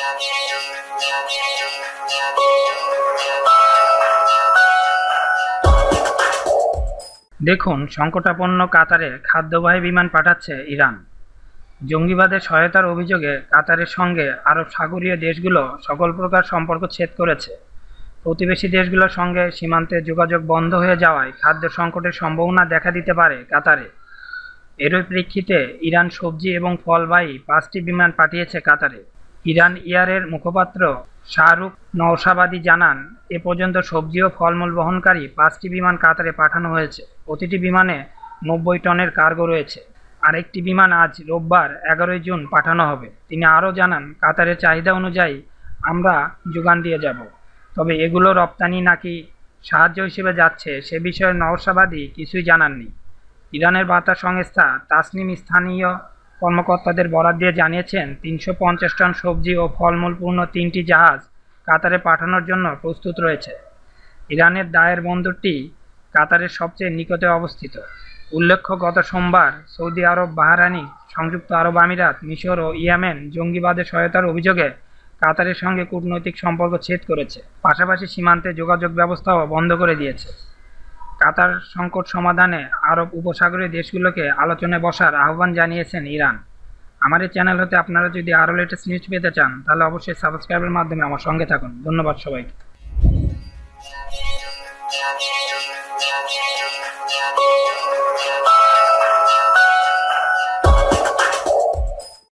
দেখুন সংকটাপন্ন কাতারে খাদ্যবাহী বিমান পাঠাচ্ছে ইরান জঙ্গিবাদের সহায়তার অভিযোগে কাতারের সঙ্গে আরব সাগরীয় দেশগুলো সকল প্রকার সম্পর্ক ছেদ করেছে প্রতিবেশী দেশগুলোর সঙ্গে সীমান্তে যোগাযোগ বন্ধ হয়ে যাওয়ায় খাদ্য সংকটের সম্ভাবনা দেখা দিতে পারে কাতারে এরই প্রেক্ষিতে ইরান সবজি এবং ফলবাহী পাঁচটি বিমান পাঠিয়েছে কাতারে ইরান ইয়ারের মুখপাত্র শাহরুখ নওশাবাদী জানান এ পর্যন্ত সবজি ও ফলমূল বহনকারী পাঁচটি বিমান কাতারে পাঠানো হয়েছে প্রতিটি বিমানে নব্বই টনের কার্গো রয়েছে আরেকটি বিমান আজ রোববার এগারোই জুন পাঠানো হবে তিনি আরও জানান কাতারের চাহিদা অনুযায়ী আমরা যোগান দিয়ে যাব তবে এগুলো রপ্তানি নাকি সাহায্য হিসেবে যাচ্ছে সে বিষয়ে নওশাবাদী কিছুই জানাননি ইরানের বার্তা সংস্থা তাসনিম স্থানীয় কর্মকর্তাদের বরাত দিয়ে জানিয়েছেন তিনশো পঞ্চাশ টন সবজি ও ফলমূলপূর্ণ তিনটি জাহাজ কাতারে পাঠানোর জন্য প্রস্তুত রয়েছে ইরানের দায়ের বন্দরটি কাতারের সবচেয়ে নিকটে অবস্থিত উল্লেখ্য গত সোমবার সৌদি আরব বাহারানি সংযুক্ত আরব আমিরাত মিশর ও ইয়ামেন জঙ্গিবাদের সহায়তার অভিযোগে কাতারের সঙ্গে কূটনৈতিক সম্পর্ক ছেদ করেছে পাশাপাশি সীমান্তে যোগাযোগ ব্যবস্থাও বন্ধ করে দিয়েছে কাতার সংকট সমাধানে আরব উপসাগরীয় দেশগুলোকে আলোচনায় বসার আহ্বান জানিয়েছেন ইরান আমার এই চ্যানেল হতে আপনারা যদি আরও লেটেস্ট নিউজ পেতে চান তাহলে অবশ্যই সাবস্ক্রাইবের মাধ্যমে আমার সঙ্গে থাকুন ধন্যবাদ সবাইকে